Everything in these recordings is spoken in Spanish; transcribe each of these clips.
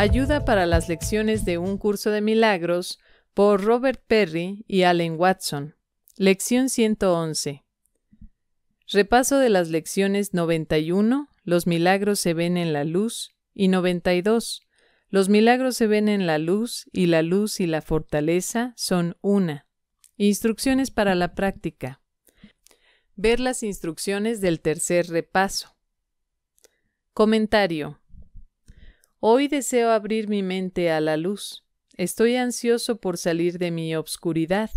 Ayuda para las lecciones de un curso de milagros por Robert Perry y Allen Watson. Lección 111. Repaso de las lecciones 91. Los milagros se ven en la luz y 92. Los milagros se ven en la luz y la luz y la fortaleza son una. Instrucciones para la práctica. Ver las instrucciones del tercer repaso. Comentario. Hoy deseo abrir mi mente a la luz. Estoy ansioso por salir de mi obscuridad,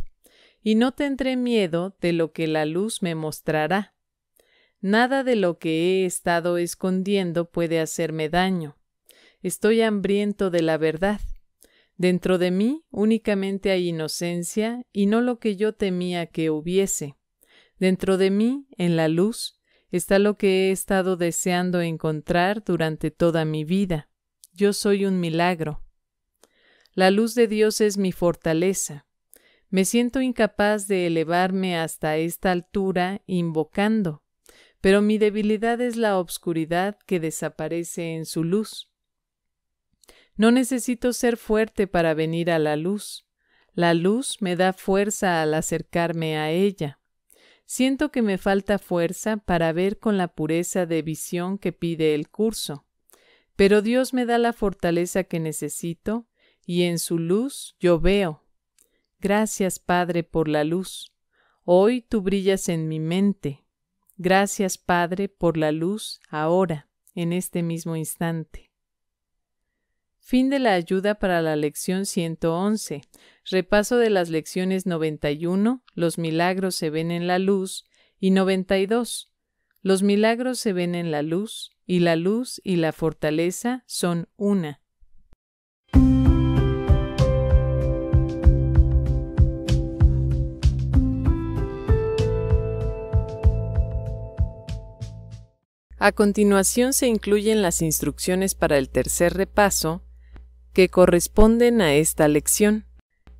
y no tendré miedo de lo que la luz me mostrará. Nada de lo que he estado escondiendo puede hacerme daño. Estoy hambriento de la verdad. Dentro de mí únicamente hay inocencia y no lo que yo temía que hubiese. Dentro de mí, en la luz, está lo que he estado deseando encontrar durante toda mi vida. Yo soy un milagro. La luz de Dios es mi fortaleza. Me siento incapaz de elevarme hasta esta altura invocando, pero mi debilidad es la obscuridad que desaparece en su luz. No necesito ser fuerte para venir a la luz. La luz me da fuerza al acercarme a ella. Siento que me falta fuerza para ver con la pureza de visión que pide el curso. Pero Dios me da la fortaleza que necesito y en su luz yo veo. Gracias, Padre, por la luz. Hoy tú brillas en mi mente. Gracias, Padre, por la luz ahora, en este mismo instante. Fin de la ayuda para la lección 111. Repaso de las lecciones 91, los milagros se ven en la luz, y 92, los milagros se ven en la luz, y la luz y la fortaleza son una. A continuación se incluyen las instrucciones para el tercer repaso que corresponden a esta lección.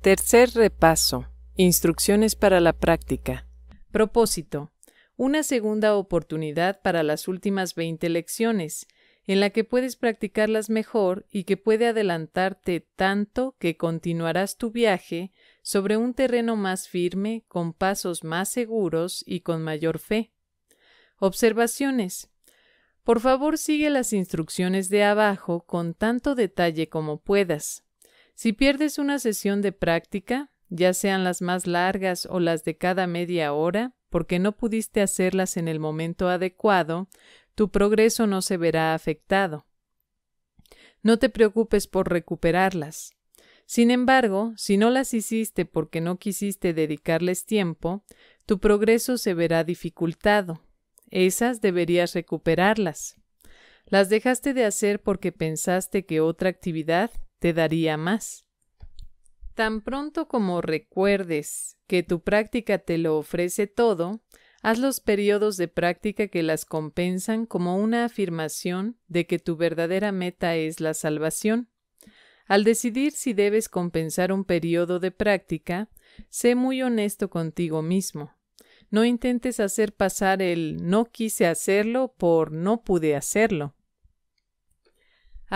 Tercer repaso. Instrucciones para la práctica. Propósito una segunda oportunidad para las últimas 20 lecciones, en la que puedes practicarlas mejor y que puede adelantarte tanto que continuarás tu viaje sobre un terreno más firme, con pasos más seguros y con mayor fe. Observaciones. Por favor, sigue las instrucciones de abajo con tanto detalle como puedas. Si pierdes una sesión de práctica, ya sean las más largas o las de cada media hora, porque no pudiste hacerlas en el momento adecuado, tu progreso no se verá afectado. No te preocupes por recuperarlas. Sin embargo, si no las hiciste porque no quisiste dedicarles tiempo, tu progreso se verá dificultado. Esas deberías recuperarlas. Las dejaste de hacer porque pensaste que otra actividad te daría más. Tan pronto como recuerdes que tu práctica te lo ofrece todo, haz los periodos de práctica que las compensan como una afirmación de que tu verdadera meta es la salvación. Al decidir si debes compensar un periodo de práctica, sé muy honesto contigo mismo. No intentes hacer pasar el no quise hacerlo por no pude hacerlo.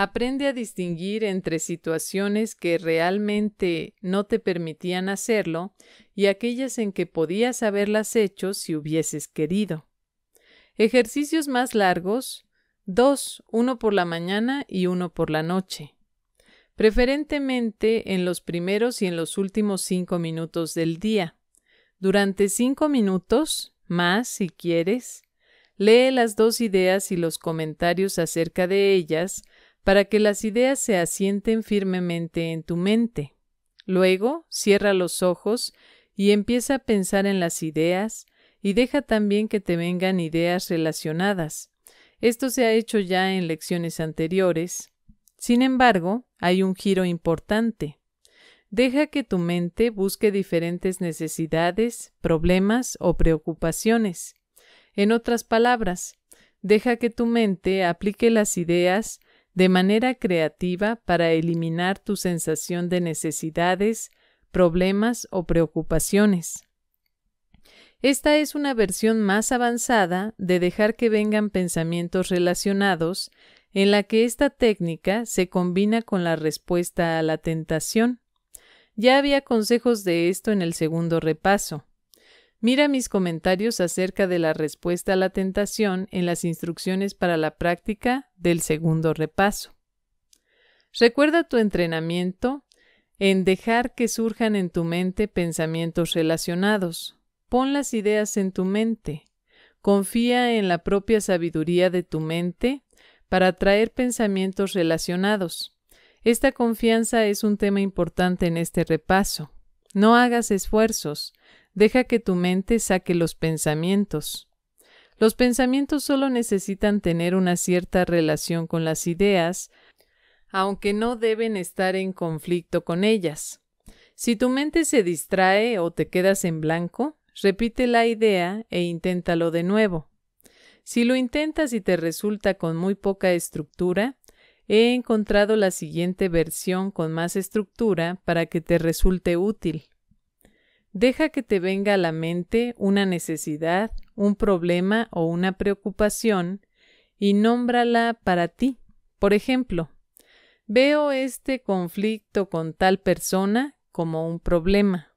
Aprende a distinguir entre situaciones que realmente no te permitían hacerlo y aquellas en que podías haberlas hecho si hubieses querido. Ejercicios más largos, dos, uno por la mañana y uno por la noche, preferentemente en los primeros y en los últimos cinco minutos del día. Durante cinco minutos, más si quieres, lee las dos ideas y los comentarios acerca de ellas, para que las ideas se asienten firmemente en tu mente. Luego, cierra los ojos y empieza a pensar en las ideas y deja también que te vengan ideas relacionadas. Esto se ha hecho ya en lecciones anteriores. Sin embargo, hay un giro importante. Deja que tu mente busque diferentes necesidades, problemas o preocupaciones. En otras palabras, deja que tu mente aplique las ideas de manera creativa para eliminar tu sensación de necesidades, problemas o preocupaciones. Esta es una versión más avanzada de dejar que vengan pensamientos relacionados, en la que esta técnica se combina con la respuesta a la tentación. Ya había consejos de esto en el segundo repaso. Mira mis comentarios acerca de la respuesta a la tentación en las instrucciones para la práctica del segundo repaso. Recuerda tu entrenamiento en dejar que surjan en tu mente pensamientos relacionados. Pon las ideas en tu mente. Confía en la propia sabiduría de tu mente para atraer pensamientos relacionados. Esta confianza es un tema importante en este repaso. No hagas esfuerzos, Deja que tu mente saque los pensamientos. Los pensamientos solo necesitan tener una cierta relación con las ideas, aunque no deben estar en conflicto con ellas. Si tu mente se distrae o te quedas en blanco, repite la idea e inténtalo de nuevo. Si lo intentas y te resulta con muy poca estructura, he encontrado la siguiente versión con más estructura para que te resulte útil. Deja que te venga a la mente una necesidad, un problema o una preocupación y nómbrala para ti. Por ejemplo, veo este conflicto con tal persona como un problema.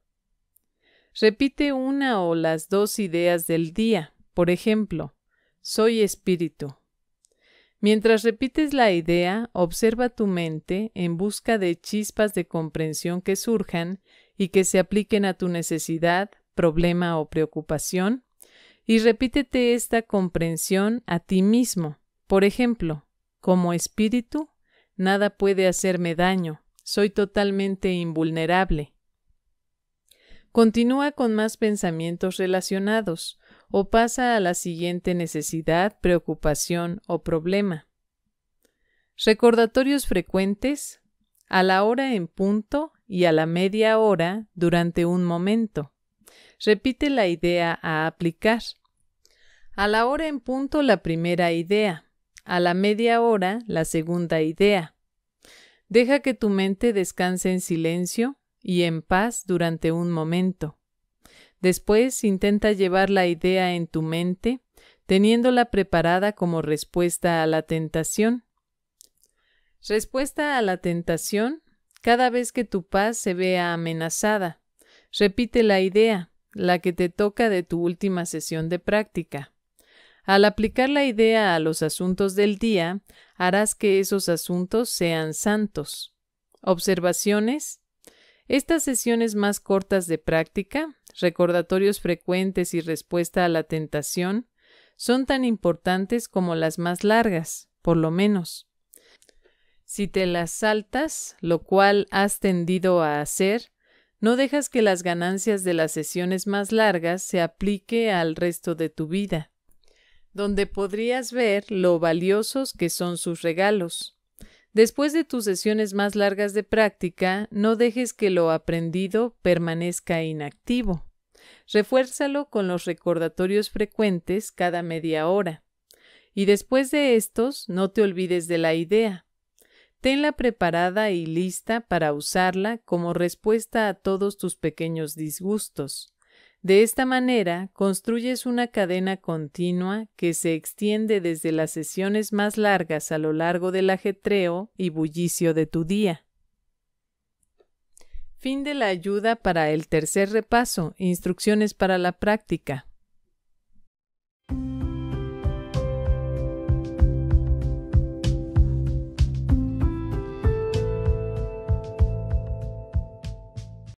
Repite una o las dos ideas del día. Por ejemplo, soy espíritu. Mientras repites la idea, observa tu mente en busca de chispas de comprensión que surjan y que se apliquen a tu necesidad, problema o preocupación, y repítete esta comprensión a ti mismo. Por ejemplo, como espíritu, nada puede hacerme daño, soy totalmente invulnerable. Continúa con más pensamientos relacionados o pasa a la siguiente necesidad, preocupación o problema. Recordatorios frecuentes a la hora en punto y a la media hora durante un momento. Repite la idea a aplicar. A la hora en punto la primera idea, a la media hora la segunda idea. Deja que tu mente descanse en silencio y en paz durante un momento. Después intenta llevar la idea en tu mente, teniéndola preparada como respuesta a la tentación. Respuesta a la tentación cada vez que tu paz se vea amenazada. Repite la idea, la que te toca de tu última sesión de práctica. Al aplicar la idea a los asuntos del día, harás que esos asuntos sean santos. Observaciones. Estas sesiones más cortas de práctica, recordatorios frecuentes y respuesta a la tentación, son tan importantes como las más largas, por lo menos. Si te las saltas, lo cual has tendido a hacer, no dejas que las ganancias de las sesiones más largas se aplique al resto de tu vida, donde podrías ver lo valiosos que son sus regalos. Después de tus sesiones más largas de práctica, no dejes que lo aprendido permanezca inactivo. Refuérzalo con los recordatorios frecuentes cada media hora. Y después de estos, no te olvides de la idea. Tenla preparada y lista para usarla como respuesta a todos tus pequeños disgustos. De esta manera, construyes una cadena continua que se extiende desde las sesiones más largas a lo largo del ajetreo y bullicio de tu día. Fin de la ayuda para el tercer repaso. Instrucciones para la práctica.